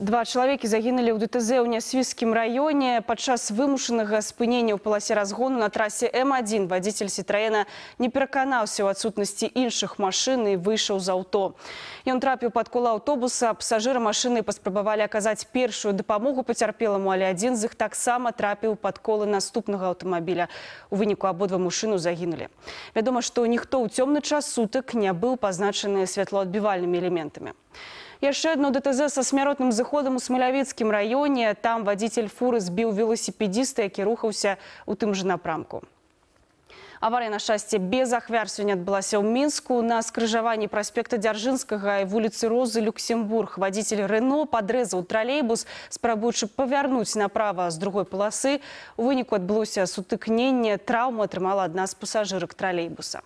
два чалавекі загінулі ў дтз ў нясвіскім раёне падчас вымушанага спынення ў паласе разгону на трасе м1 вадзіцель сітраена не пераканаўся ў адсутнасці іншых машын і выйшаў з аўто ён трапіў пад кола аўтобуса пасажыры машыны паспрабавалі аказаць першую дапамогу пацярпеламу але адзін з іх таксама трапіў пад колы наступнага аўтамабіля у выніку абодва мужчыну загінулі вядома што ніхто ў цёмны час сутак не быў пазначаны святлоадбівальнымі элементамі у яшчэ одно дтз со смяротным зыходам у смелявецкім раёне там водитель фуры збіў велосипедіста які рухаўся у тым же напрамку аварыя на шчасце без ахвяр сёння адбылася ў мінску на скрыжаванні праспекта дзяржынскага і вуліцы розы люксембург водитель рено подрезаў тралейбус спрабуючы павярнуць направо з другой паласы у выніку адбылося сутыкненне траўму атрымала адна з пасажырак тралейбуса